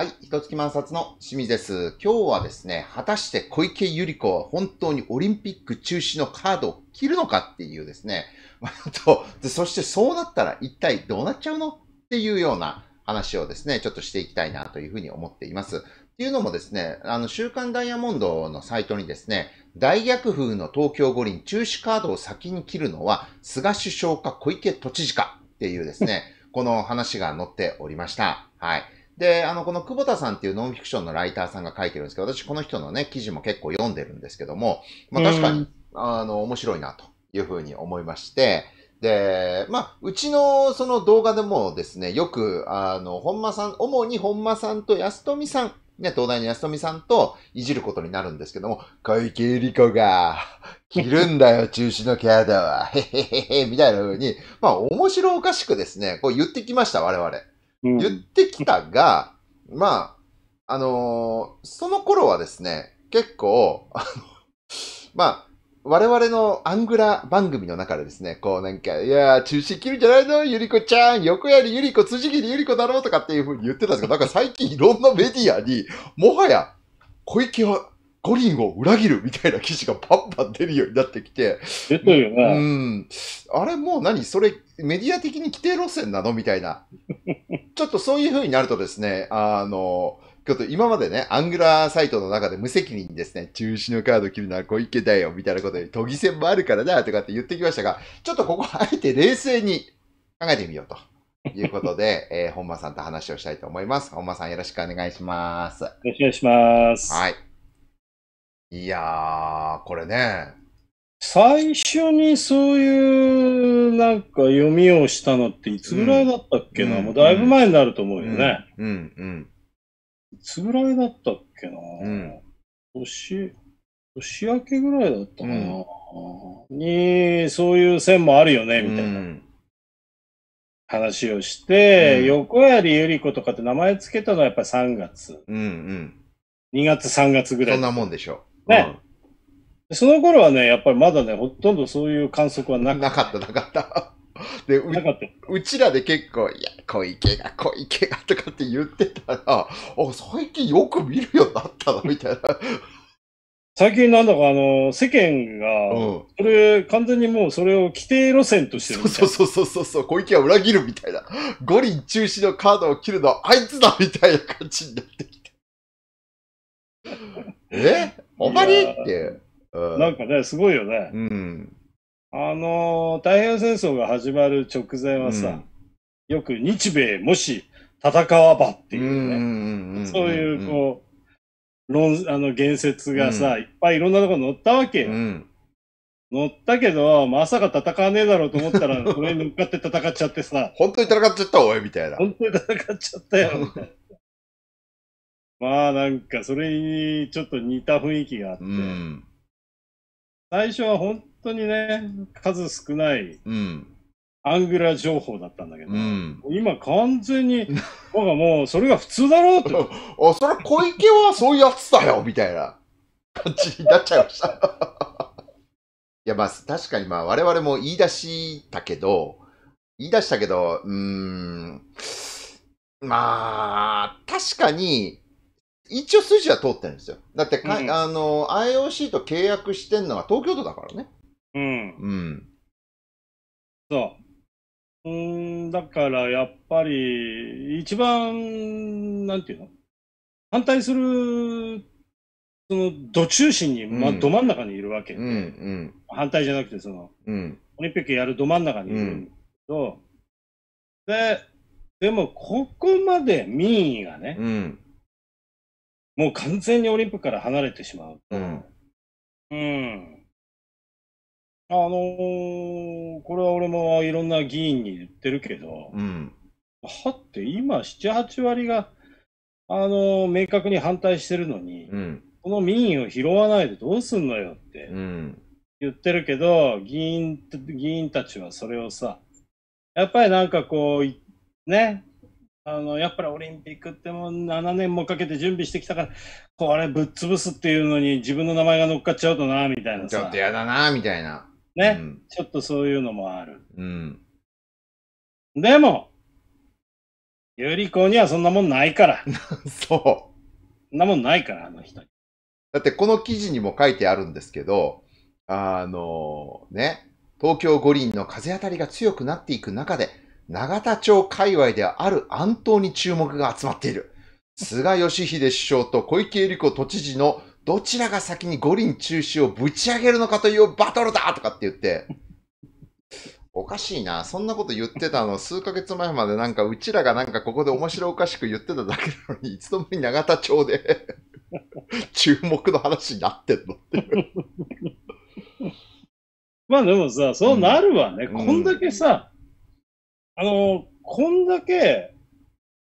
はい、一月万冊の清水です。今日はですね、果たして小池百合子は本当にオリンピック中止のカードを切るのかっていうですね、とそしてそうなったら一体どうなっちゃうのっていうような話をですね、ちょっとしていきたいなというふうに思っています。っていうのもですね、あの、週刊ダイヤモンドのサイトにですね、大逆風の東京五輪中止カードを先に切るのは菅首相か小池都知事かっていうですね、この話が載っておりました。はい。で、あの、この久保田さんっていうノンフィクションのライターさんが書いてるんですけど、私この人のね、記事も結構読んでるんですけども、まあ確かに、あの、面白いなというふうに思いまして、で、まあ、うちのその動画でもですね、よく、あの、本間さん、主に本間さんと安富さん、ね、東大の安富さんといじることになるんですけども、小池百合子が、着るんだよ、中止のキャラだわ、へへへへ、みたいな風に、まあ、面白おかしくですね、こう言ってきました、我々。言ってきたが、うん、まあ、あのー、その頃はですね、結構、あの、まあ、我々のアングラ番組の中でですね、こうなんか、いやー、中止切るんじゃないのゆりこちゃん、横槍ゆりこ、辻切りゆりこだろうとかっていうふうに言ってたんですけど、なんか最近いろんなメディアに、もはや、小池は五輪を裏切るみたいな記事がバンバン出るようになってきて。出てるよね。うん。あれもう何それメディア的に規定路線なのみたいな。ちょっとそういう風になるとですね、あの、ちょっと今までね、アングラーサイトの中で無責任にですね、中止のカード切るのは小池だよ、みたいなことで、都議選もあるからだ、とかって言ってきましたが、ちょっとここあえて冷静に考えてみようと。いうことで、えー、本間さんと話をしたいと思います。本間さんよろしくお願いします。よろしくお願いします。はい。いやー、これね、最初にそういうなんか読みをしたのっていつぐらいだったっけな、うん、もうだいぶ前になると思うよね。うん、うん、うん、いつぐらいだったっけな、うん、年、年明けぐらいだったかな、に、そういう線もあるよね、みたいな。話をして、横槍ゆり子とかって名前つけたのはやっぱり3月。うんうん。2月3月ぐらい。そんなもんでしょう。ね。その頃はね、やっぱりまだね、ほとんどそういう観測はなかった、なかった。でうなかった うちらで結構、いや、小池が、小池がとかって言ってたら、あ、最近よく見るようになったな、みたいな。最近なんだか、あの、世間が、うん、それ、完全にもうそれを規定路線としてるそうそうそうそうそう、小池は裏切るみたいな。五輪中止のカードを切るのはあいつだみたいな感じになってきて。えあまりって。なんかね、すごいよね。うん。あの、太平洋戦争が始まる直前はさ、うん、よく日米もし戦わばっていうね、そういうこう、論、あの、言説がさ、うん、いっぱいいろんなところ載ったわけよ。うん、乗ったけど、まさか戦わねえだろうと思ったら、これに向かって戦っちゃってさ。本当に戦っちゃったおい、みたいな。本当に戦っちゃったよ、まあなんか、それにちょっと似た雰囲気があって。うん最初は本当にね、数少ないうん、アングラ情報だったんだけど、うん、今完全に、なんかもうそれが普通だろうって。あ、それ小池はそういうやつだよ、みたいな感じになっちゃいました。いや、まあ確かにまあ我々も言い出したけど、言い出したけど、うーん、まあ、確かに、一応筋は通ってるんですよ。だってか、うん、あの、IOC と契約してんのは東京都だからね。うん。うん。そう。うん、だからやっぱり、一番、なんていうの反対する、その、ど中心に、ま、うん、ど真ん中にいるわけで、うん、うん、反対じゃなくて、その、うん、オリンピックやるど真ん中にいるんだうど、で、でも、ここまで民意がね、うんもう完全にオリンピックから離れてしまう。うん。うん。あのー、これは俺もいろんな議員に言ってるけど、うん。はって今、7、8割が、あのー、明確に反対してるのに、うん、この民意を拾わないでどうすんのよって言ってるけど、議員、議員たちはそれをさ、やっぱりなんかこう、ね、あのやっぱりオリンピックっても7年もかけて準備してきたからこれぶっ潰すっていうのに自分の名前が乗っかっちゃうとなみたいなちょっとやだなみたいなね、うん、ちょっとそういうのもある、うん、でもゆり子にはそんなもんないから そうそんなもんないからあの人だってこの記事にも書いてあるんですけどあのね東京五輪の風当たりが強くなっていく中で永田町界隈ではある暗闘に注目が集まっている。菅義偉首相と小池百合子都知事のどちらが先に五輪中止をぶち上げるのかというバトルだとかって言って、おかしいな。そんなこと言ってたの、数ヶ月前までなんか、うちらがなんかここで面白おかしく言ってただけなのに、いつの間に永田町で注目の話になってんのっていうまあでもさ、そうなるわね。うん、こんだけさ、あの、こんだけ、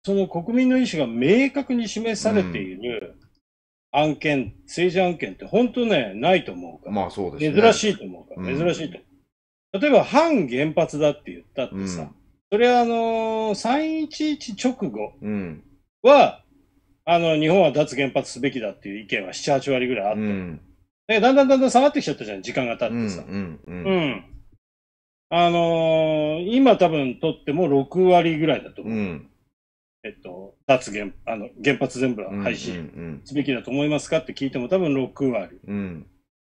その国民の意思が明確に示されている案件、うん、政治案件って本当ね、ないと思うから。まあそうです、ね、珍しいと思うから、珍しいとう。ん、例えば、反原発だって言ったってさ、うん、それはあのー、311直後は、あの、日本は脱原発すべきだっていう意見は7、8割ぐらいあった。うん、だんだんだんだん下がってきちゃったじゃん、時間が経ってさ。うん、うんうん、あのー、今多分取っても6割ぐらいだと思う。うん、えっと、脱原あの原発全部廃止すべきだと思いますかって聞いても多分6割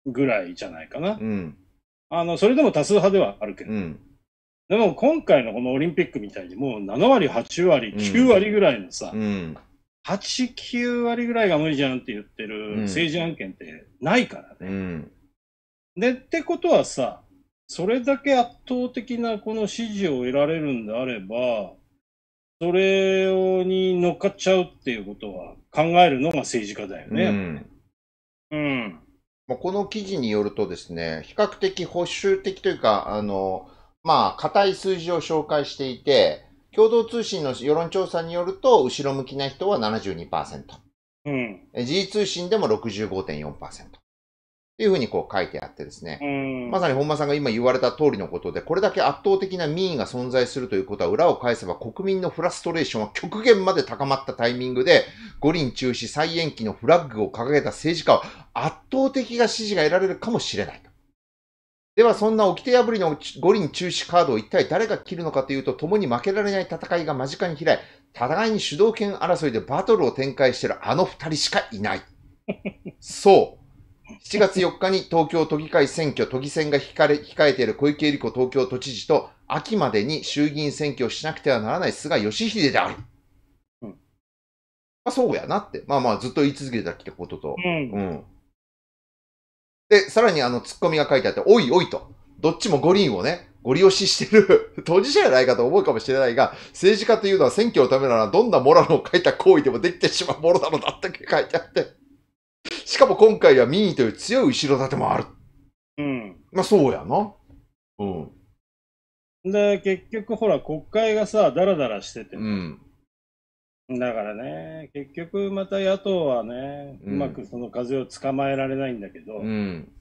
ぐらいじゃないかな。うん、あの、それでも多数派ではあるけど。うん、でも今回のこのオリンピックみたいにもう7割、8割、9割ぐらいのさ、8、9割ぐらいが無理じゃんって言ってる政治案件ってないからね。で、ってことはさ、それだけ圧倒的なこの支持を得られるんであれば、それに乗っかっちゃうっていうことは考えるのが政治家だよね。うん。うん、この記事によるとですね、比較的保守的というか、あの、まあ、硬い数字を紹介していて、共同通信の世論調査によると、後ろ向きな人は72%。うん。時事通信でも65.4%。っていうふうにこう書いてあってですね、まさに本間さんが今言われた通りのことで、これだけ圧倒的な民意が存在するということは、裏を返せば国民のフラストレーションは極限まで高まったタイミングで、五輪中止再延期のフラッグを掲げた政治家は圧倒的な支持が得られるかもしれないと。では、そんな掟破りの五輪中止カードを一体誰が切るのかというと、共に負けられない戦いが間近に開い、互いに主導権争いでバトルを展開しているあの二人しかいない。そう。7月4日に東京都議会選挙、都議選が控えている小池百合子東京都知事と、秋までに衆議院選挙をしなくてはならない菅義偉である。うん。まあ、そうやなって。まあまあ、ずっと言い続けてたってことと。うん。うん、で、さらにあの、ツッコミが書いてあって、おいおいと。どっちも五輪をね、ご利用ししてる 当事者じゃないかと思うかもしれないが、政治家というのは選挙のためならどんなモラルを書いた行為でもできてしまうものなのだって書いてあって。しかも今回は民意という強い後ろ盾もある。うん。まあそうやな。うん。で、結局ほら、国会がさ、だらだらしてて。うん。だからね、結局また野党はね、うん、うまくその風を捕まえられないんだけど、うん、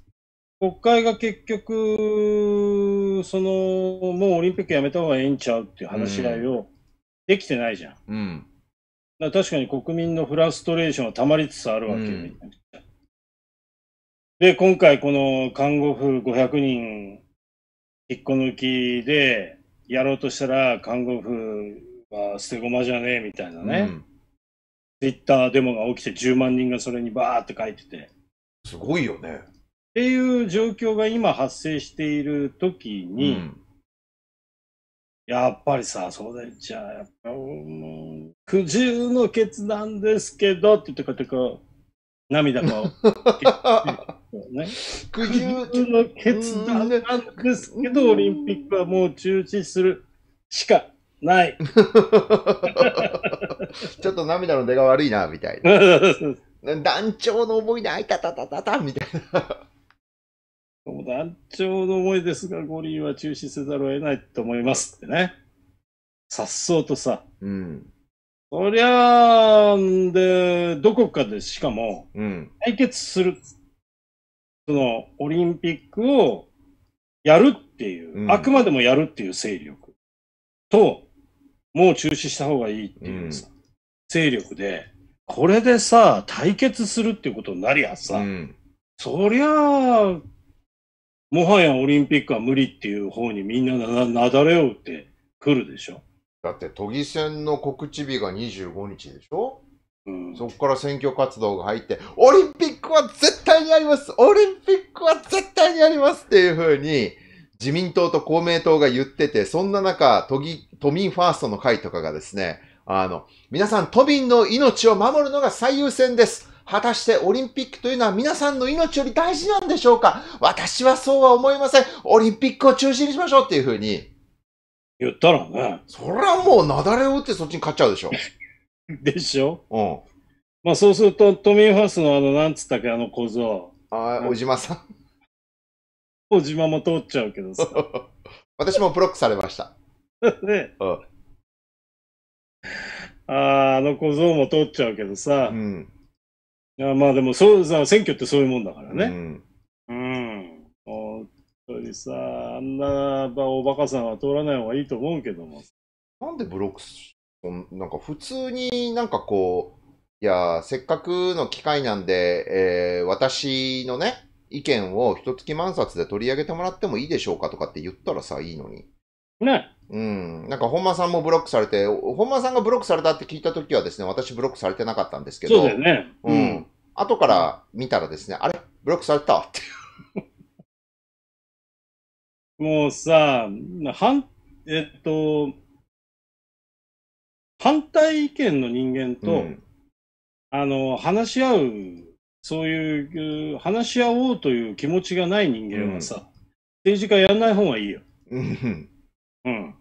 国会が結局、その、もうオリンピックやめた方がええんちゃうっていう話し合いをできてないじゃん。うん、確かに国民のフラストレーションはたまりつつあるわけうん、で、今回この看護婦500人引っこ抜きでやろうとしたら看護婦は捨て駒じゃねえみたいなね、うん、ツイッターデモが起きて10万人がそれにバーって書いてて。すごいよね。っていう状況が今発生している時に、うんやっぱりさ、そうだよ。じゃあ、やっぱ、うん、苦渋の決断ですけど、ってとかとか、涙が、ね、苦渋の決断なんですけど、オリンピックはもう中止するしかない。ちょっと涙の出が悪いな、みたいな。団長の思いで、あいたたたたた、みたいな。団長の思いですが、五輪は中止せざるを得ないと思いますってね。さっそうとさ。うん。そりゃあ、んで、どこかでしかも、対決する、うん、その、オリンピックをやるっていう、うん、あくまでもやるっていう勢力と、もう中止した方がいいっていうさ、うん、勢力で、これでさ、対決するっていうことになりゃさ、そりゃあ、もはやオリンピックは無理っていう方にみんななだれを打ってくるでしょ。だって都議選の告知日が25日でしょ、うん、そこから選挙活動が入って、オリンピックは絶対にありますオリンピックは絶対にありますっていうふうに、自民党と公明党が言ってて、そんな中、都議、都民ファーストの会とかがですね、あの、皆さん都民の命を守るのが最優先です。果たしてオリンピックというのは皆さんの命より大事なんでしょうか私はそうは思いません。オリンピックを中心にしましょうっていうふうに。言ったらね。そりゃもう、なだれを打ってそっちに勝っちゃうでしょ。でしょうん。まあそうすると、トミーファーストのあの、なんつったっけ、あの小僧。ああ、小島さん。小島も通っちゃうけどさ。私もブロックされました。ね。うん。ああ、あの小僧も通っちゃうけどさ。うん。いやまあでもそうさ、選挙ってそういうもんだからね。うん。本当にさ、あんなおをバカさんは通らない方がいいと思うけども。なんでブロックス、なんか普通になんかこう、いや、せっかくの機会なんで、えー、私のね、意見を一月満冊で取り上げてもらってもいいでしょうかとかって言ったらさ、いいのに。ね。うん。なんか、本間さんもブロックされて、本間さんがブロックされたって聞いたときはですね、私ブロックされてなかったんですけど。そうだよね。うん。うん、後から見たらですね、あれブロックされたって。もうさ、はん、えっと、反対意見の人間と、うん、あの、話し合う、そういう、話し合おうという気持ちがない人間はさ、うん、政治家やんない方がいいよ。うん。うん。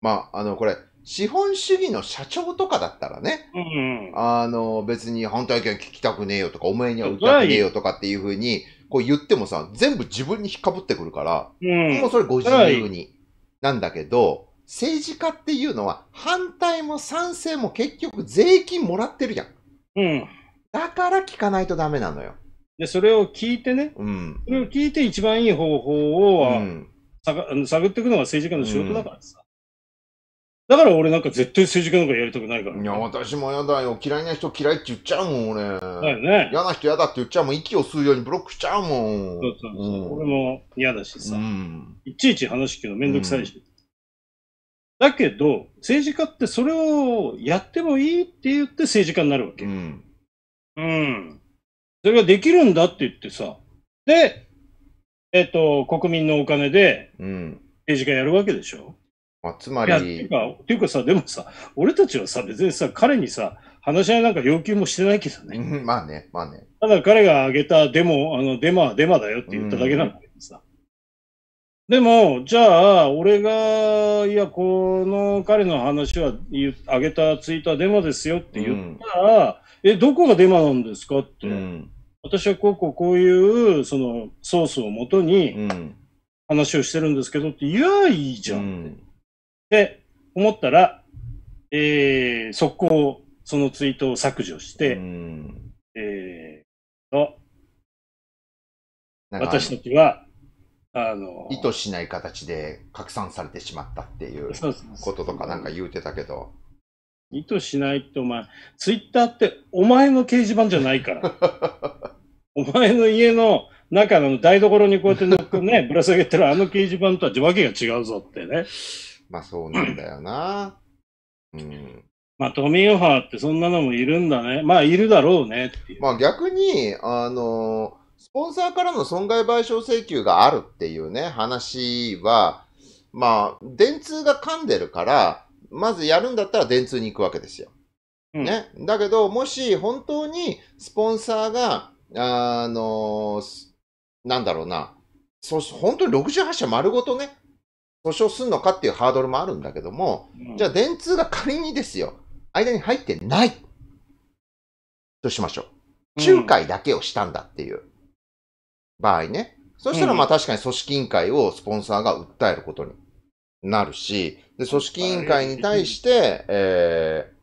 まあ、あの、これ、資本主義の社長とかだったらね、うん、あの、別に反対意見聞きたくねえよとか、お前には売りたくねえよとかっていうふうに、こう言ってもさ、全部自分に引っかぶってくるから、うん、もうそれご自由に。なんだけど、政治家っていうのは反対も賛成も結局税金もらってるじゃん。うん。だから聞かないとダメなのよ。で、それを聞いてね、うん。それを聞いて一番いい方法を、うん、探っていくのが政治家の仕事だからさ。だから俺なんか絶対政治家なんかやりたくないから。いや、私も嫌だよ。嫌いな人嫌いって言っちゃうもん、俺。だよね。嫌な人嫌だって言っちゃうもん。息を吸うようにブロックしちゃうもん。そうそうそう。うん、俺も嫌だしさ、うん。いちいち話聞くのめんどくさいし。うん、だけど、政治家ってそれをやってもいいって言って政治家になるわけ。うん。うん。それができるんだって言ってさ。で、えっ、ー、と、国民のお金で、政治家やるわけでしょ。まあ、つまり。っていうか、ていうかさ、でもさ、俺たちはさ、別にさ、彼にさ、話し合いなんか要求もしてないけどね。まあね、まあね。ただ彼が挙げたデモ、あの、デマはデマだよって言っただけなんだけどさ。でも、じゃあ、俺が、いや、この彼の話は、あげたツイートはデマですよって言ったら、うん、え、どこがデマなんですかって。私はこうこうこういう、その、ソースをもとに、話をしてるんですけどって言やいいじゃんで、思ったら、えー、速攻、そのツイートを削除して、うん、えー、と、私たちは、あの、意図しない形で拡散されてしまったっていうこととかなんか言うてたけど。意図しないってお前、ツイッターってお前の掲示板じゃないから。お前の家の中の台所にこうやってね、ぶら下げてるあの掲示板とはわけが違うぞってね。まあそうなんだよな。うん。まあトミー・オファーってそんなのもいるんだね。まあいるだろうねっていう。まあ逆に、あの、スポンサーからの損害賠償請求があるっていうね、話は、まあ、電通が噛んでるから、まずやるんだったら電通に行くわけですよ。うん、ね。だけど、もし本当にスポンサーが、あの、なんだろうな、そ本当に68社丸ごとね、訴訟すんのかっていうハードルもあるんだけども、うん、じゃあ電通が仮にですよ、間に入ってないとしましょう。仲介だけをしたんだっていう場合ね。そしたらまあ確かに組織委員会をスポンサーが訴えることになるし、で、組織委員会に対して、えー、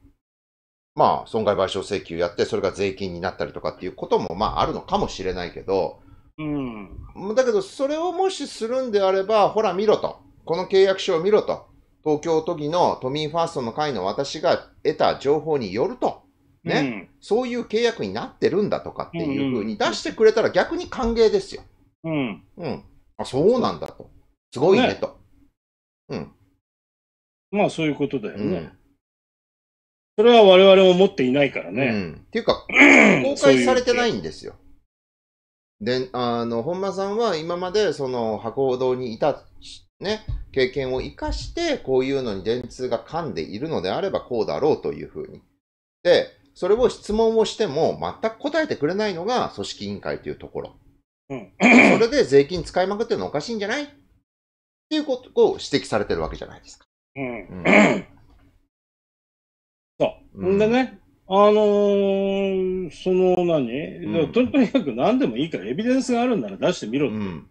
まあ、損害賠償請求やって、それが税金になったりとかっていうことも、まあ、あるのかもしれないけど、うん。だけど、それをもしするんであれば、ほら見ろと。この契約書を見ろと、東京都議の都民ファーストの会の私が得た情報によると、ね、うん、そういう契約になってるんだとかっていうふうに出してくれたら逆に歓迎ですよ。うん。うん。あ、そうなんだと。すごいね、ね、と。うん。まあそういうことだよね。うん、それは我々も持っていないからね。うん、っていうか、公開されてないんですよ。で、あの、本間さんは今までその博報堂にいたね、経験を生かして、こういうのに電通が噛んでいるのであればこうだろうというふうに。で、それを質問をしても全く答えてくれないのが組織委員会というところ。うん、それで税金使いまくってるのおかしいんじゃないっていうことを指摘されてるわけじゃないですか。うん。うん、そう。んでね、あのー、その何、うん、とにかく何でもいいからエビデンスがあるんなら出してみろって。うん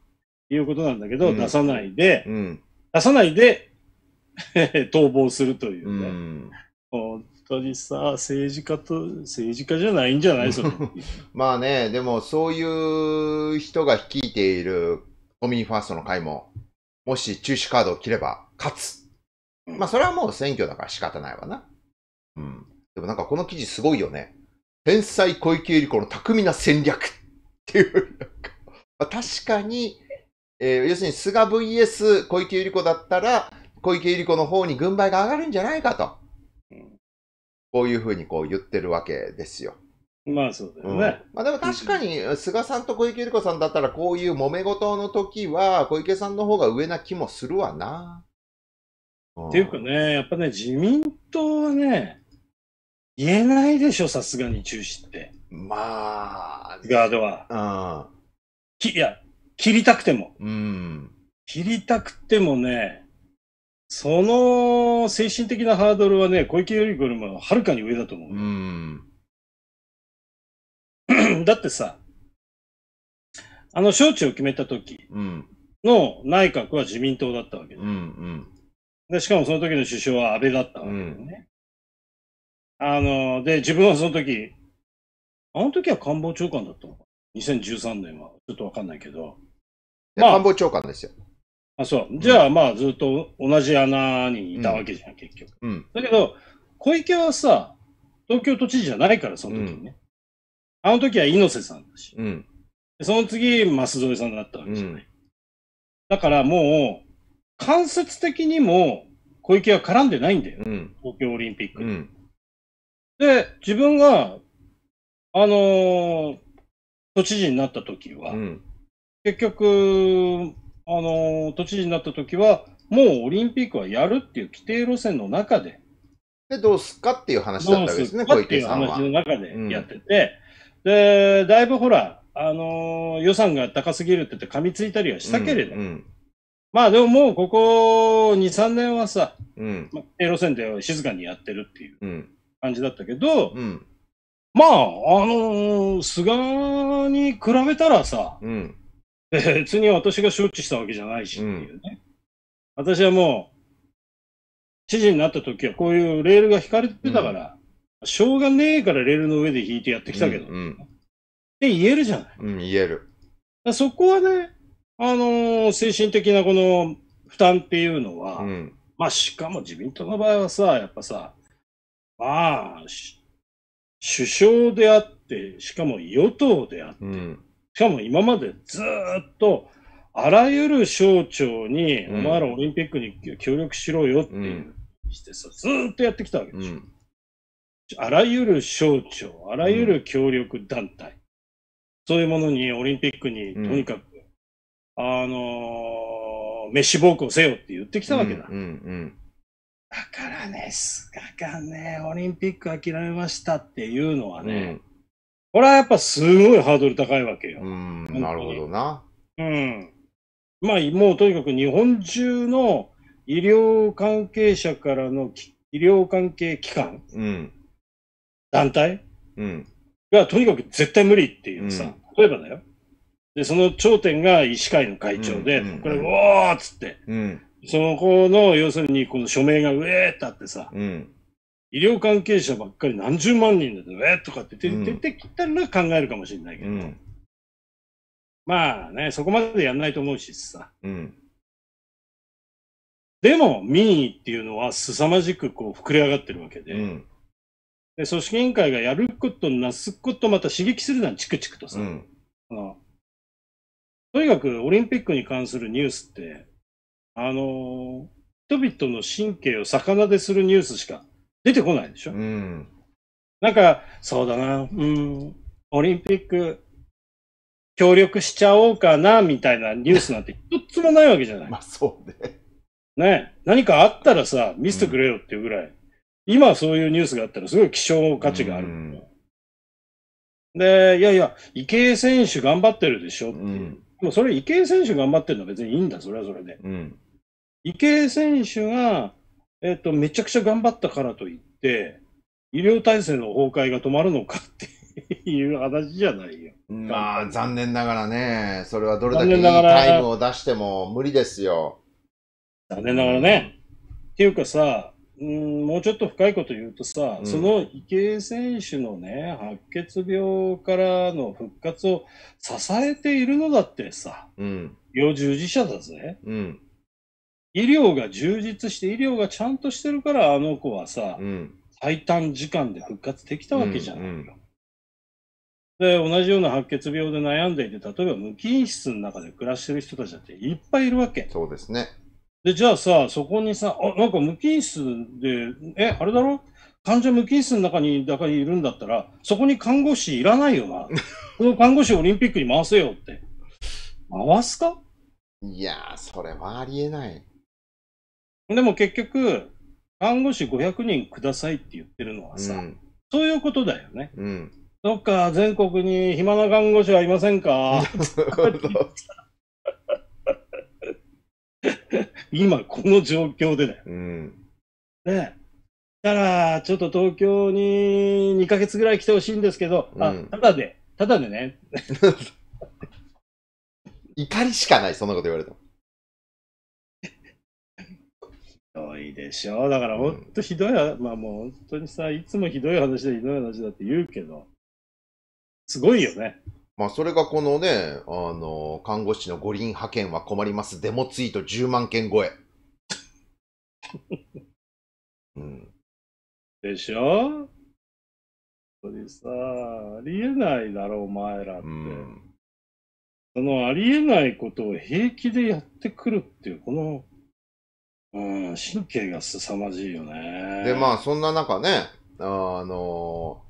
いうことなんだけど、うん出さないで、うん。出さないで、逃亡するといううん。本当にさ、政治家と、政治家じゃないんじゃないその、まあね、でもそういう人が率いているコミュニファーストの会も、もし中止カードを切れば勝つ。まあそれはもう選挙だから仕方ないわな。うん。でもなんかこの記事すごいよね。天才小池百合子の巧みな戦略っていう。まあ確かに、えー、要するに菅 VS 小池百合子だったら、小池百合子の方に軍配が上がるんじゃないかと。こういうふうにこう言ってるわけですよ。まあそうだよね。うん、まあでも確かに菅さんと小池百合子さんだったらこういう揉め事の時は小池さんの方が上な気もするわな。うん、っていうかね、やっぱね、自民党はね、言えないでしょ、さすがに中止って。まあ、ガードは。うん。きいや、切りたくても。うん。切りたくてもね、その精神的なハードルはね、小池百合子よりもはるかに上だと思う。うん。だってさ、あの、招致を決めた時の内閣は自民党だったわけで。うんうん、でしかもその時の首相は安倍だったわけだよね。うん、あの、で、自分はその時、あの時は官房長官だったのか。2013年は、ちょっとわかんないけど、まあ、官房長官ですよ。あ、そう。じゃあ、まあ、ずっと同じ穴にいたわけじゃん、うん、結局。うん、だけど、小池はさ、東京都知事じゃないから、その時にね。うん、あの時は猪瀬さんだし。うん、その次、舛添さんだったわけじゃない。だからもう、間接的にも小池は絡んでないんだよ。東京オリンピック、で、自分が、あのー、都知事になった時は、結局、あの、都知事になった時は、もうオリンピックはやるっていう規定路線の中で。で、どうすっかっていう話だったわけですね、小池さんは。っていう話の中でやってて、うん、で、だいぶほら、あの、予算が高すぎるって言って噛みついたりはしたけれど、うんうん、まあでももうここ2、3年はさ、うん、規定路線で静かにやってるっていう感じだったけど、うん、まあ、あのー、菅に比べたらさ、う別に私が承知したわけじゃないしっていうね。うん、私はもう、知事になった時はこういうレールが引かれてたから、うん、しょうがねえからレールの上で引いてやってきたけど、うんうん、って言えるじゃない。うん、言える。そこはね、あのー、精神的なこの負担っていうのは、うん、まあしかも自民党の場合はさ、やっぱさ、まあ、首相であって、しかも与党であって、うんしかも今までずっと、あらゆる省庁に、うん、お前らオリンピックに協力しろよっていう、してさ、ずっとやってきたわけでしょ。うん、あらゆる省庁、あらゆる協力団体、うん、そういうものにオリンピックにとにかく、あのー、飯暴行せよって言ってきたわけだ。うんうんうんだからね、菅がね、オリンピック諦めましたっていうのはね、うんこれはやっぱすごいハードル高いわけよ。うん、なるほどな。うん。まあ、もうとにかく日本中の医療関係者からの医療関係機関、うん、団体、うん、がとにかく絶対無理っていうさ、うん、例えばだよ。で、その頂点が医師会の会長で、うんうんうん、これ、おーっつって、うん、その子の、要するに、この署名がうえーってあってさ、うん、医療関係者ばっかり何十万人でね、とかって出てきたら考えるかもしれないけど、うん、まあね、そこまでやんないと思うしさ。うん、でも、民意っていうのは凄まじくこう膨れ上がってるわけで、うん、で組織委員会がやることなすことまた刺激するなチクチクとさ、うんとにかくオリンピックに関するニュースって、あの人々の神経を逆なでするニュースしか出てこないでしょ。うん、なんか、そうだな、うん、オリンピック協力しちゃおうかな、みたいなニュースなんて一つもないわけじゃない。まあそうで。ね、何かあったらさ、見せてくれよっていうぐらい、うん、今そういうニュースがあったらすごい希少価値がある。うん、で、いやいや、池江選手頑張ってるでしょっていう。ん、でもそれ池江選手頑張ってるのは別にいいんだ、それはそれで。池江選手がえっ、ー、と、めちゃくちゃ頑張ったからといって、医療体制の崩壊が止まるのかっていう話じゃないよ。まあ、残念ながらね、それはどれだけいいタイムを出しても無理ですよ。残念ながらね。っていうかさ、うん、もうちょっと深いこと言うとさ、うん、その池江選手のね、白血病からの復活を支えているのだってさ、うん、医療従事者だぜ。うん医療が充実して、医療がちゃんとしてるから、あの子はさ、うん、最短時間で復活できたわけじゃないよ。うんうんで、同じような白血病で悩んでいて、例えば無菌室の中で暮らしてる人たちだっていっぱいいるわけ。そうですね。で、じゃあさ、そこにさ、あなんか無菌室で、え、あれだろ患者無菌室の中に中にいるんだったら、そこに看護師いらないよな。この看護師をオリンピックに回せよって。回すかいやー、それはありえない。でも結局、看護師500人くださいって言ってるのはさ、うん、そういうことだよね。うん、どっか全国に暇な看護師はいませんか今この状況でだよ。うん、ねだから、ちょっと東京に2ヶ月ぐらい来てほしいんですけど、うん、あ、ただで、ただでね。怒りしかない、そんなこと言われても。ひどいでしょだから本当ひどい、うん、まあもう本当にさ、いつもひどい話でひどい話だって言うけど、すごいよね。まあそれがこのね、あの、看護師の五輪派遣は困ります、デモツイート10万件超え。うん、でしょ本当にさ、ありえないだろ、お前らって。うんそのありえないことを平気でやってくるっていう、このうん、神経が凄まじいよね。で、まあ、そんな中ね、あの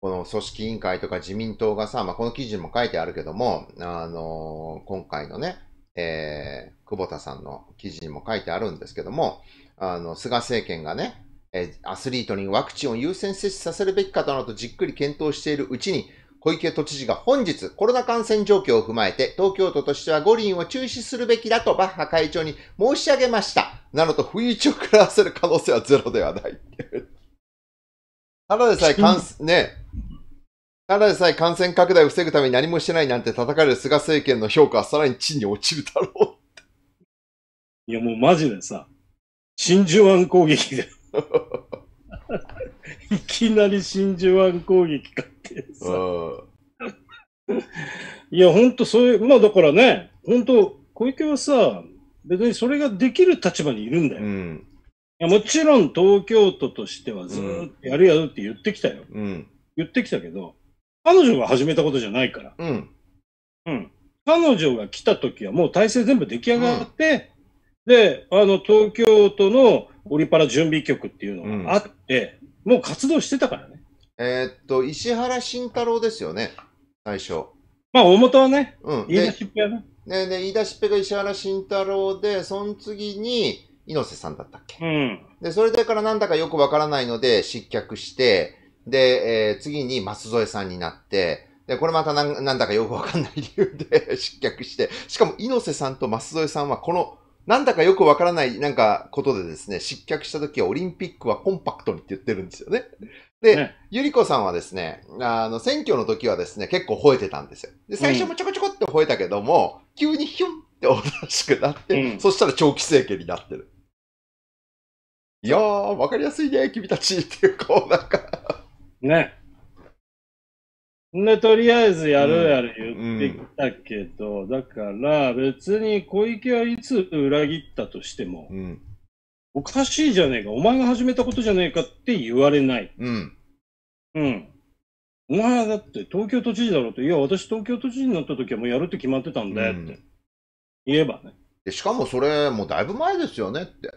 この組織委員会とか自民党がさ、まあ、この記事にも書いてあるけども、あの今回のね、えー、久保田さんの記事にも書いてあるんですけども、あの、菅政権がね、えアスリートにワクチンを優先接種させるべきかなどとじっくり検討しているうちに、小池都知事が本日、コロナ感染状況を踏まえて、東京都としては五輪を中止するべきだとバッハ会長に申し上げました。なのと、不意打ちを食らわせる可能性はゼロではない。ただでさえ感染、ね、ただでさえ感染拡大を防ぐために何もしてないなんて叩かれる菅政権の評価はさらに地に落ちるだろう。いや、もうマジでさ、真珠湾攻撃で いきなり真珠湾攻撃かってさ。いや、ほんとそういう、まあだからね、ほんと小池はさ、別にそれができる立場にいるんだよ。うん、いやもちろん東京都としてはずっとやるやるって言ってきたよ、うん。言ってきたけど、彼女が始めたことじゃないから。うん。うん。彼女が来た時はもう体制全部出来上がって、で、あの、東京都のオリパラ準備局っていうのがあって、もう活動してたからね。えー、っと、石原慎太郎ですよね、最初。まあ、大元はね、うん、言い出しっぺはね。ねね言い出しっぺが石原慎太郎で、その次に猪瀬さんだったっけ。うん、で、それでからなんだかよくわからないので失脚して、で、えー、次に松添さんになって、で、これまたなんなんだかよくわかんない理由で 失脚して、しかも猪瀬さんと舛添さんはこのなんだかよくわからないなんかことでですね、失脚した時はオリンピックはコンパクトにって言ってるんですよね。で、ね、ゆりこさんはですね、あの、選挙の時はですね、結構吠えてたんですよ。で、最初もちょこちょこって吠えたけども、うん、急にヒュンっておとなしくなって、うん、そしたら長期政権になってる。いやー、わかりやすいね、君たちっていう、こうなんかね。で、とりあえずやるやる言ってきたけど、うん、だから別に小池はいつ裏切ったとしても、うん、おかしいじゃねえか、お前が始めたことじゃねえかって言われない。うん。うん。お前はだって東京都知事だろうと、いや、私東京都知事になった時はもうやるって決まってたんだよって、言えばね。でしかもそれ、もうだいぶ前ですよねって。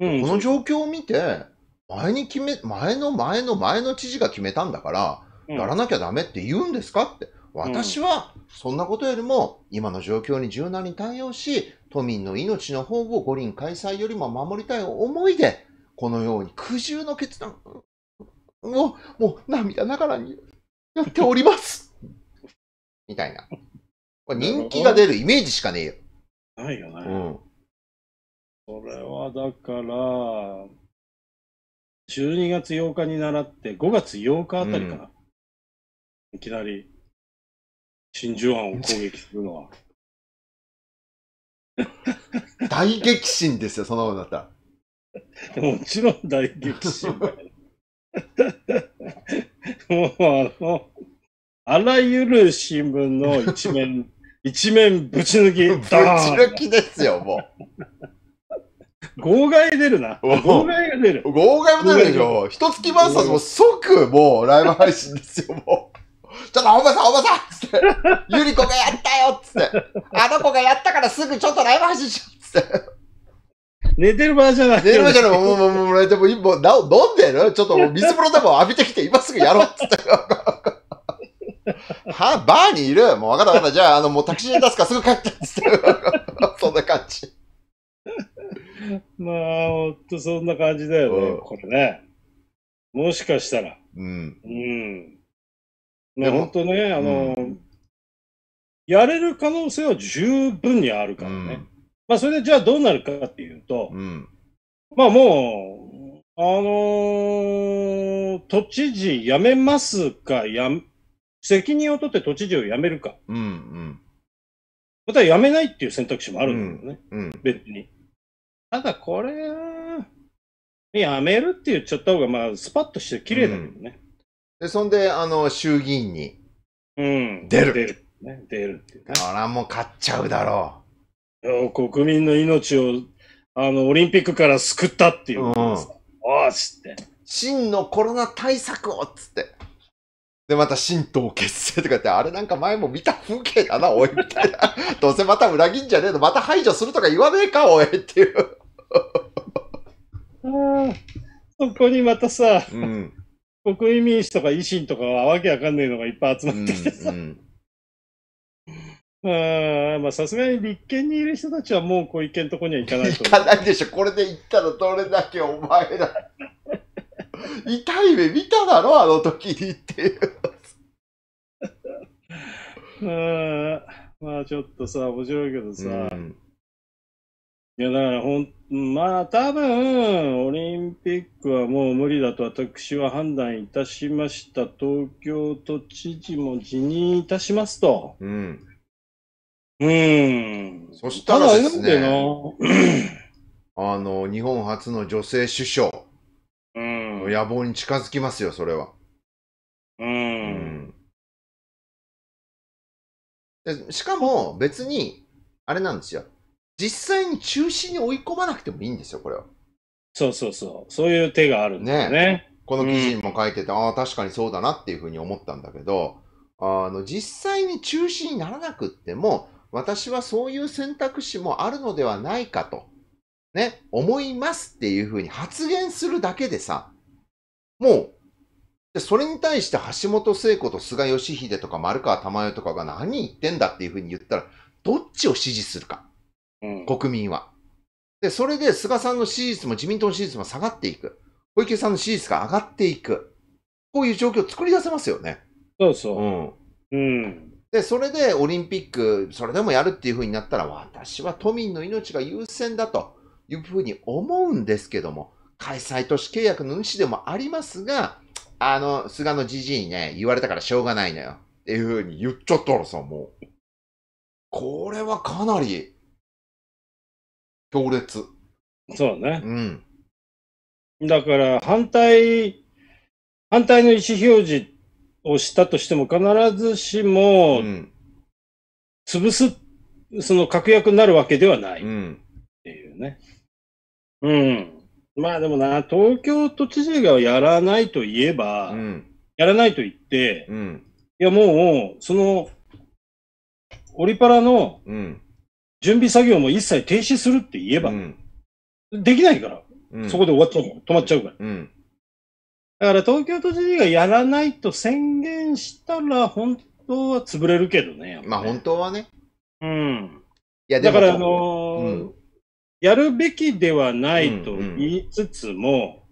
うん、この状況を見て、前に決め、前の前の前の知事が決めたんだから、やらなきゃダメって言うんですかって。私は、そんなことよりも、今の状況に柔軟に対応し、都民の命の方を五輪開催よりも守りたい思いで、このように苦渋の決断を、もう涙ながらにやっております みたいな。人気が出るイメージしかねえよ。ないよね。うん。それはだから、12月8日に習って、5月8日あたりかな。うんいきなり真珠湾を攻撃するのは。大激震ですよ、そのままだったら。もちろん大激震もうあの、あらゆる新聞の一面、一面ぶち抜き、ぶち抜きですよ、もう。号外出るな。号外が出る。号外も出るでしょ。一月万ーも即、もうライブ配信ですよ、もう。ちょっと、おばさん、おばさんつって、ゆり子がやったよつって、あの子がやったからすぐちょっとライブ配信しようつって。寝てる場合じゃない。寝てる場合じゃない。もう、もう、もう、もう、でも、今、飲んでるちょっと、水風呂でも浴びてきて、今すぐやろうっつって。はバーにいるもう分かった分かった。じゃあ、あの、もうタクシーに出すからすぐ帰ってっつって。そんな感じ。まあ、ほんとそんな感じだよね、うん、これね。もしかしたら。うん。うん。ね、本当ね、あの、うん、やれる可能性は十分にあるからね。うん、まあ、それでじゃあどうなるかっていうと、うん、まあもう、あのー、都知事辞めますか、や、責任を取って都知事を辞めるか。うんうん。また辞めないっていう選択肢もあるんだけどね。うん、別に。ただこれは、辞めるって言っちゃった方が、まあ、スパッとして綺麗だけどね。で、そんで、あの、衆議院にうん。出る出る。ね、出るっていうね。あら、もう勝っちゃうだろう。国民の命を、あの、オリンピックから救ったっていうことでおーしって。真のコロナ対策をっつって。で、また新党結成とか言って、あれなんか前も見た風景だな、おい、みたいな。どうせまた裏切んじゃねえの、また排除するとか言わねえか、おい、っていう。そこにまたさ、うん。国民民主とか維新とかはわけわかんないのがいっぱい集まってきてさ。うんうん、あまあさすがに立憲にいる人たちはもう小池のとこには行かないと。行かないでしょ。これで行ったらどれだけお前ら。痛い目見ただろ、あの時にっていう。まあちょっとさ、面白いけどさ。うんいや、だからほん、まあ多分、オリンピックはもう無理だと私は判断いたしました。東京都知事も辞任いたしますと。うん。うん。そしたらですね、あの、日本初の女性首相の野望に近づきますよ、それは。うん。うん、しかも別に、あれなんですよ。実際に中止に追い込まなくてもいいんですよ、これは。そうそうそう。そういう手があるんですよね。ねこの記事にも書いてて、うん、ああ、確かにそうだなっていうふうに思ったんだけど、あの、実際に中止にならなくっても、私はそういう選択肢もあるのではないかと、ね、思いますっていうふうに発言するだけでさ、もう、それに対して橋本聖子と菅義偉とか丸川珠代とかが何言ってんだっていうふうに言ったら、どっちを支持するか。うん、国民は。で、それで菅さんの支持率も自民党の支持率も下がっていく。小池さんの支持率が上がっていく。こういう状況を作り出せますよね。そうそう。うん。うん。で、それでオリンピック、それでもやるっていうふうになったら、私は都民の命が優先だというふうに思うんですけども、開催都市契約の主でもありますが、あの、菅のじじいにね、言われたからしょうがないのよ。っていうふうに言っちゃったらさ、もう。これはかなり強烈。そうだね。うん。だから、反対、反対の意思表示をしたとしても、必ずしも、潰す、その確約になるわけではない。っていうね。うん、まあでもな、東京都知事がやらないと言えば、うん、やらないと言って、いやもう、その、オリパラの、準備作業も一切停止するって言えば、できないから、うんそこで終わっちゃう止まっちゃうから。うん。だから東京都知事がやらないと宣言したら、本当は潰れるけどね。やっぱねまあ本当はね。うん。いや、だから、あのーうんやるべきではないと言いつつも、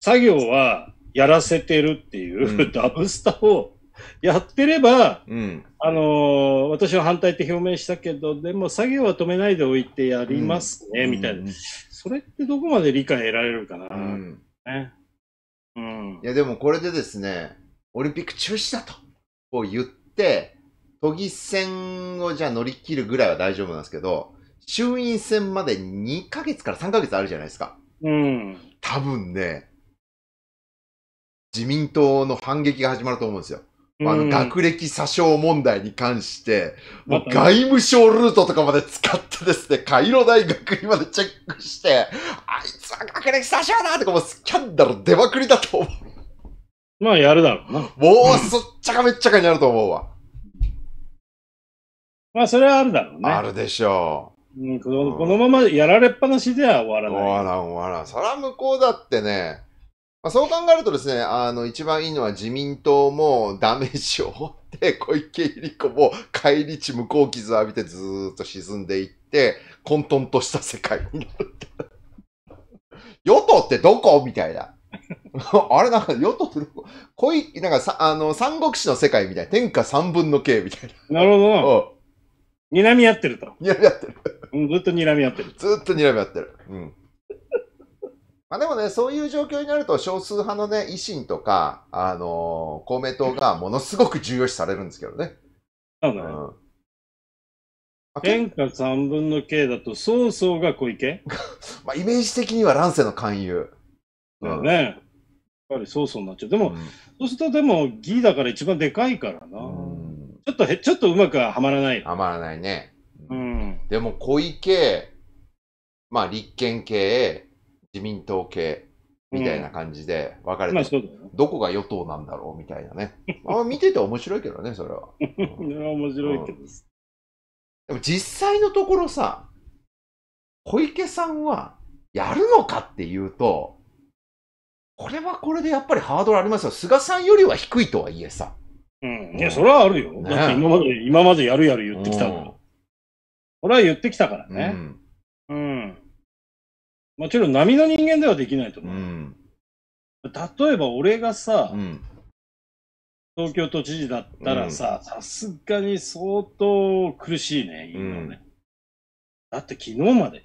作業はやらせてるっていう、うんダブスタを やってれば、うん、あのー、私は反対って表明したけど、でも作業は止めないでおいてやりますね、うん、みたいな、それってどこまで理解得られるかな、うんねうん、いや、でもこれでですね、オリンピック中止だとこう言って、都議選をじゃあ乗り切るぐらいは大丈夫なんですけど、衆院選まで2ヶ月から3ヶ月あるじゃないですか。うん。多分ね、自民党の反撃が始まると思うんですよ。あの、学歴詐称問題に関して、もう外務省ルートとかまで使ってですね、カイロ大学にまでチェックして、あいつは学歴詐称だとかもうスキャンダル出まくりだと思う。まあ、やるだろうな。もう、そっちゃかめっちゃかになると思うわ。まあ、それはあるだろうね。あるでしょう。うん、このままやられっぱなしでは終わらない。終わらん、終わらん。そは向こうだってね、まあ、そう考えるとですね、あの、一番いいのは自民党もダメージを負って、小池百合子も帰り地向こう傷を浴びてずーっと沈んでいって、混沌とした世界になった。与党ってどこみたいな。あれなんか、与党ってどこ小池、なんかさ、あの、三国志の世界みたいな。天下三分の刑みたいな。なるほど。うん。睨み合ってると。睨み合ってる。うん、ずっと睨み合ってる。ずっと睨み合ってる。うん。まあでもね、そういう状況になると少数派のね、維新とか、あのー、公明党がものすごく重要視されるんですけどね。そうね。うん天下三分の計だと、曹操が小池 まあ、イメージ的には乱世の勧誘。だよね。うんやっぱり曹操になっちゃう。でも、うん、そうすると、でも、ギーだから一番でかいからな。ちょっとへ、ちょっとうまくはまらない。はまらないね。うん。でも、小池、まあ、立憲系、自民党系みたいな感じで分かれて、うんまあね、どこが与党なんだろうみたいなね。あ見てて面白いけどね、それは。うん、それは面白いけど、うん、でも実際のところさ、小池さんはやるのかっていうと、これはこれでやっぱりハードルありますよ。菅さんよりは低いとはいえさ。うん。いや、それはあるよ。ね、だって今まで、今までやるやる言ってきたの。これは言ってきたからね。うん。もちろん波の人間ではできないと思う。うん、例えば俺がさ、うん、東京都知事だったらさ、さすがに相当苦しいね、今ね、だって昨日まで、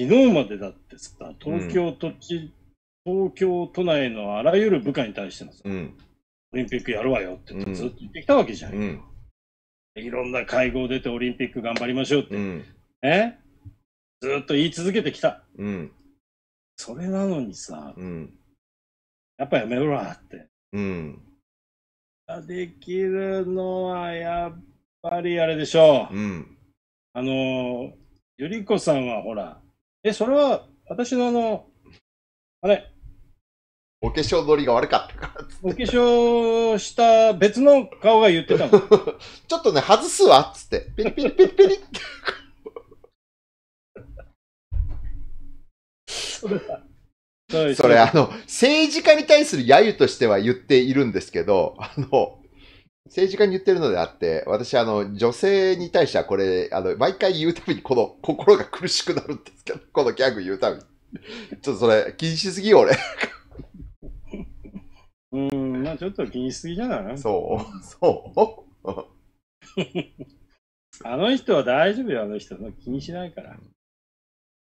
昨日までだってさ、東京都知、東京都内のあらゆる部下に対してのさ、オリンピックやるわよってずっと言ってきたわけじゃん。いろんな会合出てオリンピック頑張りましょうって。えずっと言い続けてきた。うん。それなのにさ、うん、やっぱやめろって。うん。できるのはやっぱりあれでしょう。うん。あの、ゆりこさんはほら、え、それは私のあの、あれ。お化粧取りが悪かったからお化粧した別の顔が言ってたもん。ちょっとね、外すわっつって。ピリピリピリピリって。それ、あの、政治家に対する揶揄としては言っているんですけど、あの、政治家に言ってるのであって、私、あの、女性に対してはこれ、あの、毎回言うたびにこの心が苦しくなるんですけど、このギャグ言うたびに。ちょっとそれ、気にしすぎよ、俺。うん、まあちょっと気にしすぎじゃないそうそう あの人は大丈夫よ、あの人。気にしないから。ち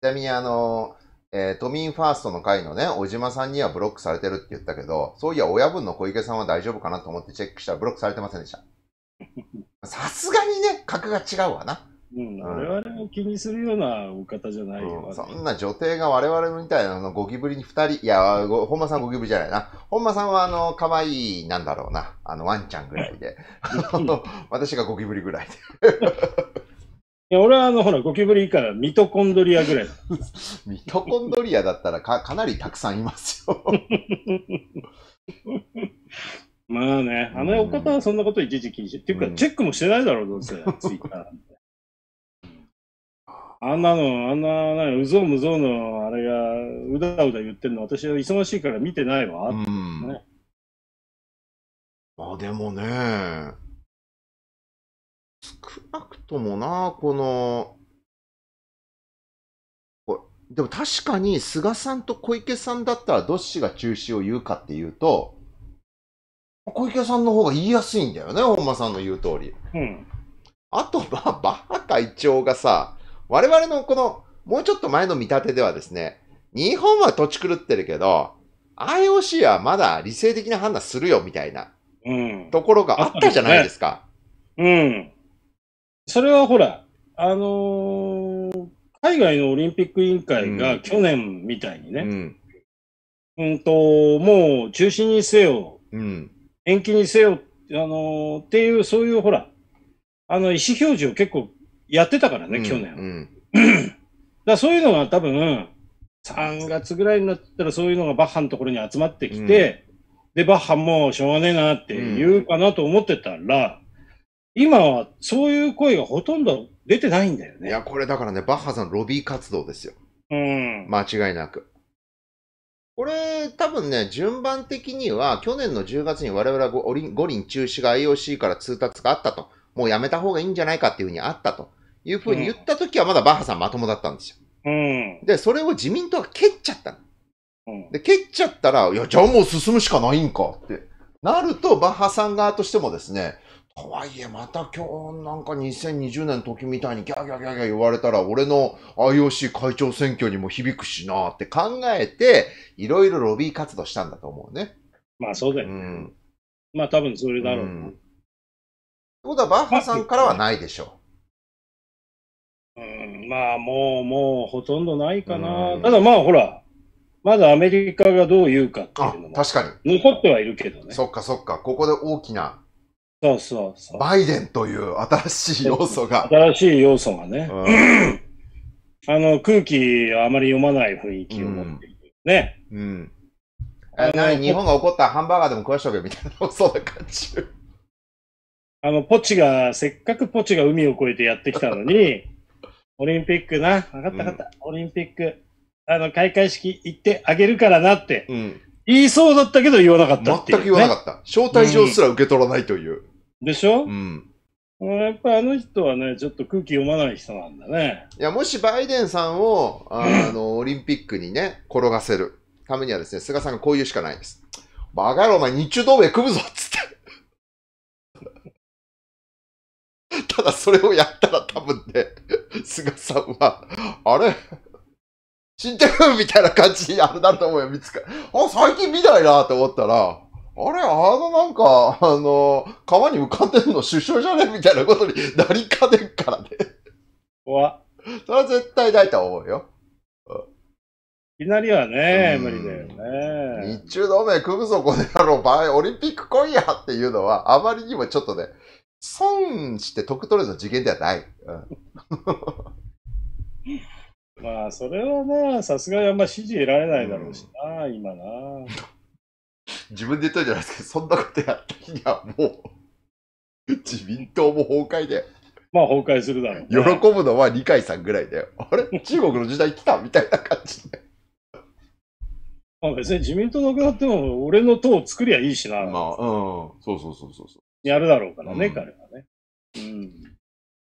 なみに、あの、えー、都民ファーストの会のね、小島さんにはブロックされてるって言ったけど、そういや親分の小池さんは大丈夫かなと思ってチェックしたらブロックされてませんでした。さすがにね、格が違うわな。うん、我々も気にするようなお方じゃないよ、うん、そんな女帝が我々みたいなのゴキブリに2人、いや、本間さんゴキブリじゃないな。本間さんはあの、可愛いなんだろうな。あの、ワンちゃんぐらいで。私がゴキブリぐらいでや、俺はあの、ほら、ゴキブリ以下はミトコンドリアぐらい。ミトコンドリアだったらかかなりたくさんいますよ。まあね、あのお方はそんなこと一時禁止。っていうか、チェックもしてないだろう、どうせ、ツイッター。あんなの、あんな、なうぞうむぞうの、あれが、うだうだ言ってるの、私は忙しいから見てないわ。ね、あでもね、少なくともな、この、でも確かに菅さんと小池さんだったらどっちが中止を言うかっていうと、小池さんの方が言いやすいんだよね、本間さんの言う通り。うん。あと、まあ、バッハ会長がさ、我々のこの、もうちょっと前の見立てではですね、日本は土地狂ってるけど、IOC はまだ理性的な判断するよみたいなところがあったじゃないですか。うん。それはほら、あのー、海外のオリンピック委員会が去年みたいにね、うん、うんと、もう中止にせよ、うん、延期にせよ、あのー、っていう、そういうほら、あの、意思表示を結構やってたからね、うん、去年。うん、だそういうのが多分、3月ぐらいになったらそういうのがバッハのところに集まってきて、で、バッハもしょうがねえなって言うかなと思ってたら、今はそういう声がほとんど出てないんだよね。いや、これだからね、バッハさんロビー活動ですよ。うん。間違いなく。これ、多分ね、順番的には、去年の10月に我々は五輪中止が IOC から通達があったと。もうやめた方がいいんじゃないかっていうふうにあったというふうに言った時はまだバッハさんまともだったんですよ。うん。で、それを自民党が蹴っちゃったうん、で、蹴っちゃったら、いや、じゃあもう進むしかないんかってなると、バッハさん側としてもですね、とはいえ、また今日なんか2020年の時みたいにギャーギャーギャーギャー言われたら、俺の IOC 会長選挙にも響くしなって考えて、いろいろロビー活動したんだと思うね。まあそうだよね。うん、まあ多分それだろう、ね。うん、ってことは、バッハさんからはないでしょう。うん、まあもう、もうほとんどないかな。うん、ただまあほら、まだアメリカがどう言うかっていうのも。確かに。残ってはいるけどね。そっかそっか。ここで大きなそうそうそう。バイデンという新しい要素が。新しい要素がね。うん、あの、空気をあまり読まない雰囲気を持っている。ね。うん。あな日本が怒ったハンバーガーでも食わしとけみたいな、そんな感じ。あの、ポチが、せっかくポチが海を越えてやってきたのに、オリンピックな、分かった分かった、うん、オリンピック、あの、開会式行ってあげるからなって、うん、言いそうだったけど言わなかったっ全く言わなかった。招待状すら受け取らないという。でしょうん。やっぱあの人はね、ちょっと空気読まない人なんだね。いや、もしバイデンさんを、ああの、オリンピックにね、転がせるためにはですね、菅さんがこう言うしかないです。バカ野郎、お前日中同盟組むぞっつって。ただそれをやったら多分ね、菅さんは、あれ知ってるみたいな感じにれだと思うよ、見つか。あ、最近見ないなって思ったら、あれ、あのなんか、あの、川に浮かんでるの首相じゃねみたいなことになりかねんからね。怖それは絶対ないと思うよ。いきなりはね、無理だよね。日中同盟組むぞ、この野郎、場合、オリンピック来いやっていうのは、あまりにもちょっとね、損して得取れの次元ではない。うんまあ、それはまあ、さすがにあんま支持得られないだろうしな、今な。自分で言ったじゃないですか、そんなことやった日にはもう、自民党も崩壊で。まあ、崩壊するだろう、ね。喜ぶのは二階さんぐらいだよ。あれ中国の時代来たみたいな感じで。まあ別に自民党なくなっても、俺の党を作りゃいいしな。まあ、うん。そうそうそうそうそう。やるだろうからね、うん、彼はね。うん。い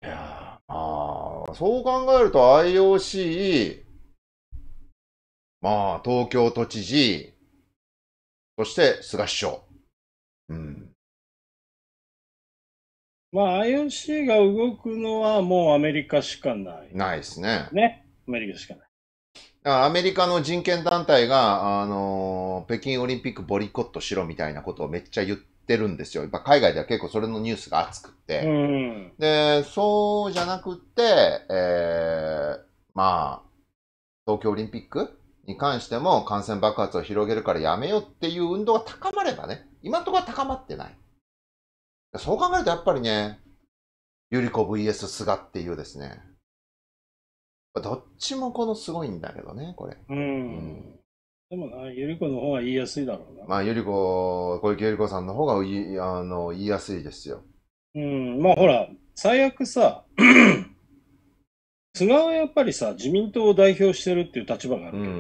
やー、あ、そう考えると IOC、まあ、東京都知事、そして菅首相。うん。まあ、IOC が動くのはもうアメリカしかない、ないですね。ね。アメリカしかない。アメリカの人権団体が、あのー、北京オリンピックボリコットしろみたいなことをめっちゃ言っててるんですよ。やっぱ海外では結構それのニュースが熱くって。うん、で、そうじゃなくって、えー、まあ、東京オリンピックに関しても感染爆発を広げるからやめようっていう運動が高まればね、今のところは高まってない。そう考えるとやっぱりね、ゆり子 VS 菅っていうですね、どっちもこのすごいんだけどね、これ。うん、うんでもな、ゆり子の方が言いやすいだろうな。まあ、ゆり子、小池ゆり子さんの方がいあの言いやすいですよ。うん、まあほら、最悪さ、菅はやっぱりさ、自民党を代表してるっていう立場があるけど、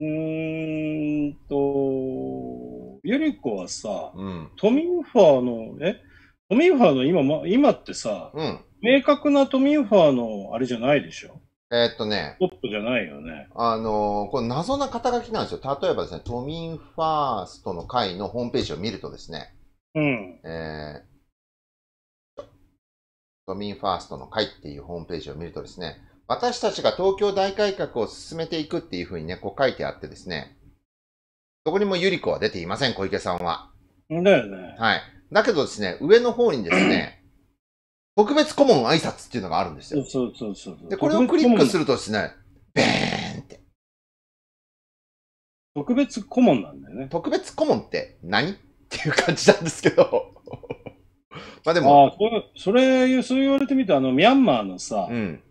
うん、んと、ゆり子はさ、うん、都民ファーの、え都民ファーの今、今ってさ、うん、明確な都民ファーのあれじゃないでしょ。えー、っとね。ポップじゃないよね。あのー、これ謎な肩書きなんですよ。例えばですね、都民ファーストの会のホームページを見るとですね、うん。えー、都民ファーストの会っていうホームページを見るとですね、私たちが東京大改革を進めていくっていうふうにね、こう書いてあってですね、どこにもゆり子は出ていません、小池さんは。だよね。はい。だけどですね、上の方にですね、特別顧問挨拶っていうのがあるんですよ。そうそうそうで、これをクリックするとですね、ベーンって。特別顧問なんだよね。特別顧問って何っていう感じなんですけど。まあでも。ああ、それ、そう言われてみたあの、ミャンマーのさ、うん、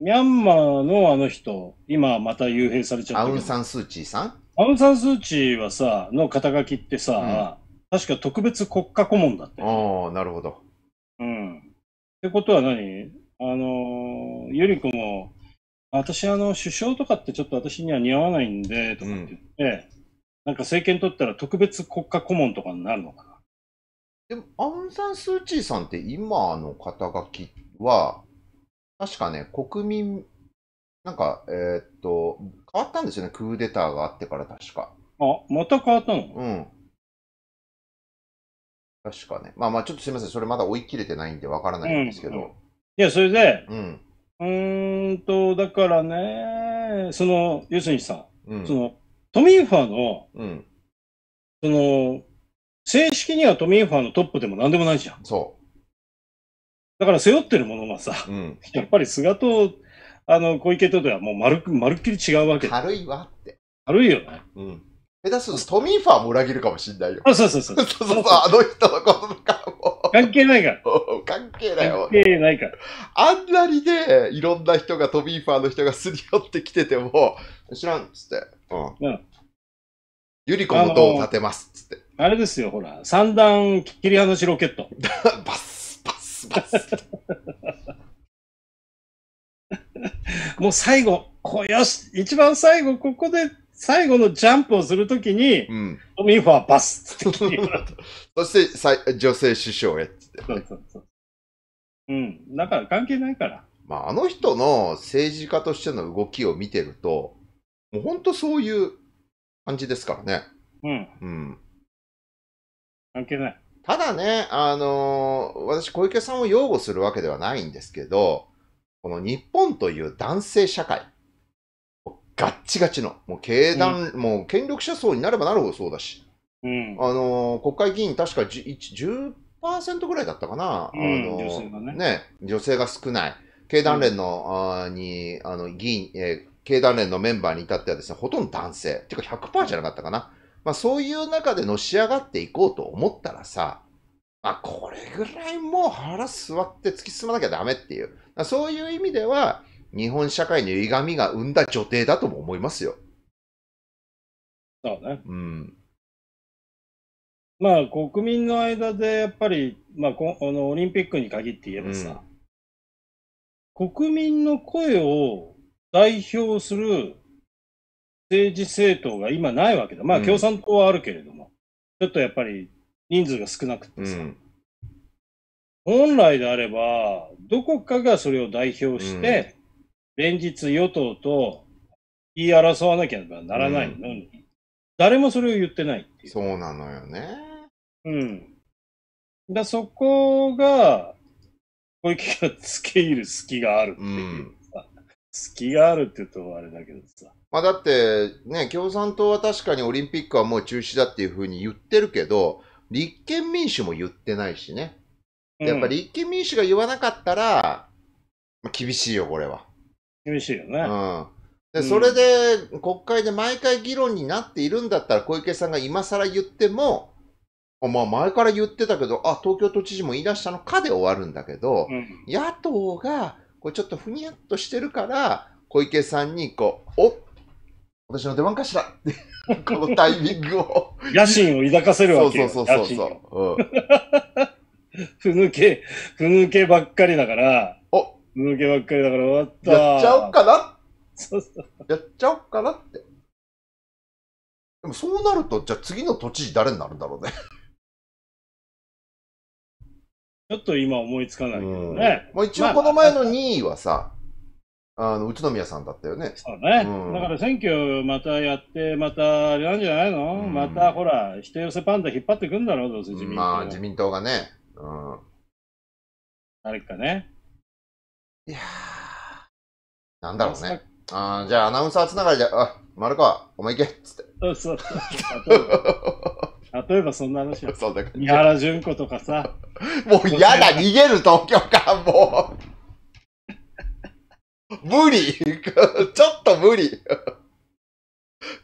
ミャンマーのあの人、今また幽閉されちゃったアウン・サン・スー・チーさんアウン・サン・スー・チーはさ、の肩書きってさ、うん、確か特別国家顧問だったああ、なるほど。うん。ってことは何あの、ゆり子も、私、あの、首相とかってちょっと私には似合わないんで、とかって言って、うん、なんか政権取ったら特別国家顧問とかになるのかな。でも、アウン・サン・スー・チーさんって今の肩書きは、確かね、国民、なんか、えー、っと、変わったんですよね、クーデターがあってから確か。あ、また変わったのうん。確かね。まあまあ、ちょっとすみません。それまだ追い切れてないんでわからないんですけど。うんうん、いや、それで、うん、うんと、だからね、その、要するにさ、うん、その、トミーファの、うん、その、正式にはトミーファーのトップでもなんでもないじゃん。そう。だから背負ってるものがさ、うん、やっぱり菅とあの小池とではもうまるまるっきり違うわけ。軽いわって。軽いよね。うん。下手するとトミーファーも裏切るかもしんないよ。そうそうそう。そうそうそう。あの人のこととかも。関係ないから。関係ないよ。関係ないから。あんなにね、いろんな人がトミーファーの人がすり寄ってきてても、知らんっつって。うん。うん、ユリコもどう立てますっつって。あれですよ、ほら。三段切り離しロケット。バス、バス、バス。もう最後、こよし、一番最後、ここで最後のジャンプをするときに、うん、トミーフーバスって そして女性首相へって、ね、そうそうそう。うん。だから関係ないから。まあ、あの人の政治家としての動きを見てると、もう本当そういう感じですからね。うん。うん。関係ない。ただね、あのー、私、小池さんを擁護するわけではないんですけど、この日本という男性社会。ガッチガチの、もう経団、うん、もう権力者層になればなるほどそうだし、うん、あの国会議員、確か10%ぐらいだったかな、うん、あの女性がね、ね、女性が少ない、経団連の、あにあの議員、えー、経団連のメンバーに至ってはですね、ほとんど男性、っていうか100%じゃなかったかな、まあ、そういう中でのし上がっていこうと思ったらさ、あ、これぐらいもう腹座って突き進まなきゃダメっていう、そういう意味では、日本社会の歪みが生んだ女帝だとも思いますよ。そうね。うん。まあ、国民の間でやっぱり、まあ、このオリンピックに限って言えばさ、うん、国民の声を代表する政治政党が今ないわけだ。まあ、共産党はあるけれども、うん、ちょっとやっぱり人数が少なくてさ、うん、本来であれば、どこかがそれを代表して、連日与党と言い争わなければならないのに、うん、誰もそれを言ってないっていう。そうなのよね。うん。だそこが、小池が付け入る隙があるっていううん、隙があるって言うとあれだけどさ。まあだって、ね、共産党は確かにオリンピックはもう中止だっていうふうに言ってるけど、立憲民主も言ってないしね。やっぱ立憲民主が言わなかったら、まあ、厳しいよ、これは。厳しいよね。うんでそれで国会で毎回議論になっているんだったら小池さんが今更言っても、まあ、前から言ってたけどあ東京都知事も言い出したのかで終わるんだけど、うん、野党がこれちょっとふにゃっとしてるから小池さんにこうお私の出番かしらって このタイミングを野心を抱かせるわけそうそうそうそう、うん、ふぬけふぬけばっかりだからお抜けばっかりだから終わったやっちゃおっかなそうそうやっちゃおっかなってでもそうなるとじゃあ次の都知事誰になるんだろうね ちょっと今思いつかないけどね。まあ、一応この前の2位はさ、あ、あの、宇都宮さんだったよね。そうね。うん、だから選挙またやって、またあれなんじゃないの、うん、またほら、人寄せパンダ引っ張ってくんだろう、どうせ自民党。まあ自民党がね。うん。誰かね。いやー、なんだろうね。あじゃあアナウンサーつながりで、あ、丸川、お前行けっつって。そうそうそう 例えば。例えばそんな話よ。そんな感三原淳子とかさ、もう嫌だ、逃げる東京かもう。無理ちょっと無理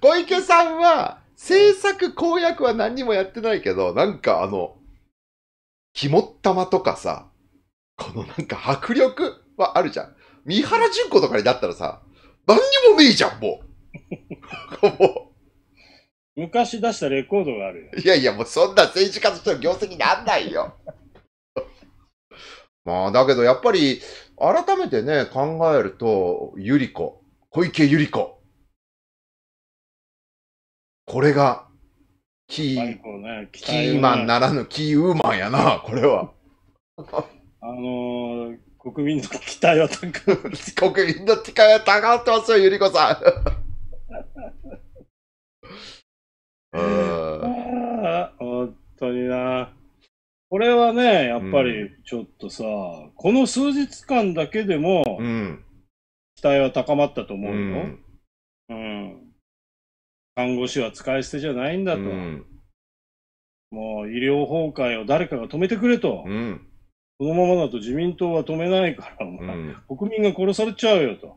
小池さんは、政策公約は何にもやってないけど、なんかあの、肝っ玉とかさ、このなんか迫力あるじゃん。三原淳子とかになったらさ、何にもねえじゃん、もう。もう昔出したレコードがあるよ。いやいや、もうそんな政治家としての業績なんないよ。まあ、だけどやっぱり、改めてね、考えると、ゆり子、小池ゆり子。これが、キー、ね、キーマンならぬキーウーマンやな、これは。あのー国民の期待は高 国民の期待は高まってますよ、ゆりこさん。本当にな。これはね、やっぱりちょっとさ、うん、この数日間だけでも、期待は高まったと思うよ。うん、うん、看護師は使い捨てじゃないんだと。もう医療崩壊を誰かが止めてくれと。うんこのままだと自民党は止めないから、うん、国民が殺されちゃうよと。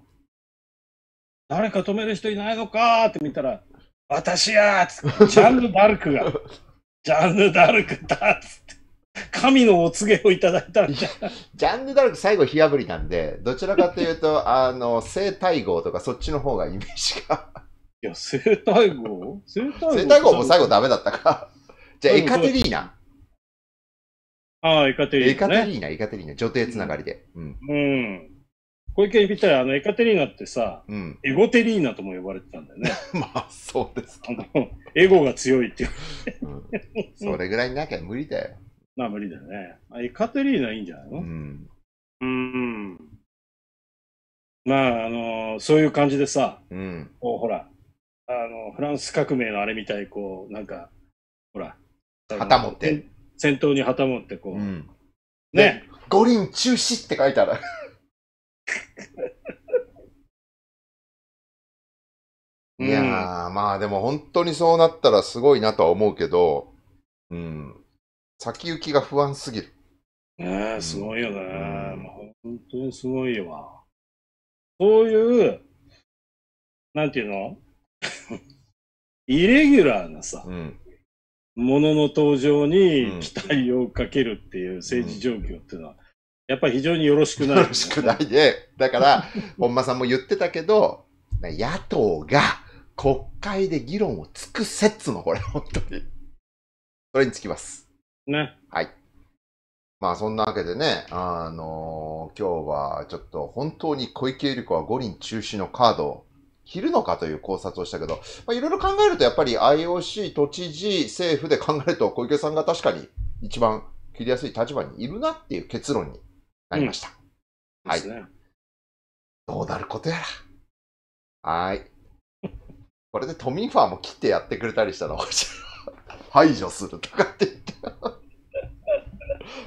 誰か止める人いないのかって見たら、私やつって、ジャンヌ・ダルクが、ジャンヌ・ダルクだっつって。神のお告げをいただいたんじゃジャンヌ・ダルク最後火あぶりなんでどちらかというと あの生体号とかそっちの方がイメージがいや生体号 生体号も最後ダメだったかじゃあエカテリーナああ、エカテリーナ、ね、エカテリーナ、エカテリーナ、女帝つながりで。うん。うん。小池にぴったり、あの、エカテリーナってさ、うん、エゴテリーナとも呼ばれてたんだよね。まあ、そうですか。エゴが強いっていう、うん、それぐらいなきゃ無理だよ。まあ、無理だよね。エカテリーナいいんじゃないのうん。うん。まあ、あのー、そういう感じでさ、うん、こう、ほら、あの、フランス革命のあれみたい、こう、なんか、ほら、旗持って。先頭に旗持ってこう、うん、ね五輪中止って書いてある いやー、うん、まあでも本当にそうなったらすごいなとは思うけど、うん、先行きが不安すぎる。ねえ、すごいよね。うん、本当にすごいわ。そういう、なんていうの イレギュラーなさ、うん、ものの登場に期待をかけるっていう政治状況っていうのは、やっぱり非常によろしくない、ね、よろしくないね。だから、本間さんも言ってたけど、野党が国会で議論を尽くせっつの、これ、本当に。それにつきます。ね。はい。まあそんなわけでね、あのー、今日はちょっと本当に小池百合子は五輪中止のカードを切るのかという考察をしたけど、まいろいろ考えるとやっぱり IOC、都知事、政府で考えると小池さんが確かに一番切りやすい立場にいるなっていう結論になりました。うん、はい、どうなることやら。はい。これで都民ファーも切ってやってくれたりしたら、排除するとかって言って。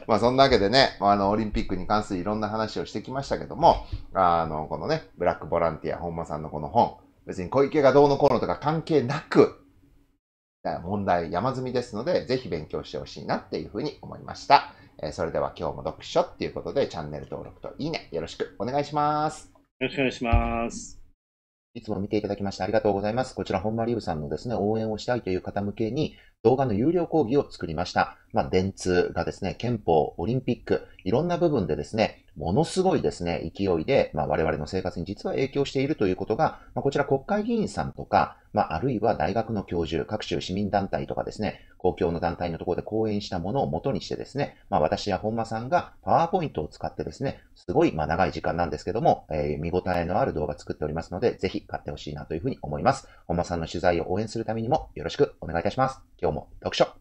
まあそんなわけでね、あの、オリンピックに関するいろんな話をしてきましたけども、あの、このね、ブラックボランティア、本間さんのこの本、別に小池がどうのこうのとか関係なく、問題山積みですので、ぜひ勉強してほしいなっていうふうに思いました。えー、それでは今日も読書っていうことで、チャンネル登録といいね、よろしくお願いします。よろしくお願いします。いつも見ていただきましてありがとうございます。こちら、本間リブさんのですね、応援をしたいという方向けに、動画の有料講義を作りました。まあ、電通がですね、憲法、オリンピック、いろんな部分でですね、ものすごいですね、勢いで、まあ、我々の生活に実は影響しているということが、まあ、こちら国会議員さんとか、まあ、あるいは大学の教授、各種市民団体とかですね、公共の団体のところで講演したものを元にしてですね、まあ、私や本間さんがパワーポイントを使ってですね、すごい、まあ、長い時間なんですけども、えー、見応えのある動画作っておりますので、ぜひ買ってほしいなというふうに思います。本間さんの取材を応援するためにもよろしくお願いいたします。今日も読書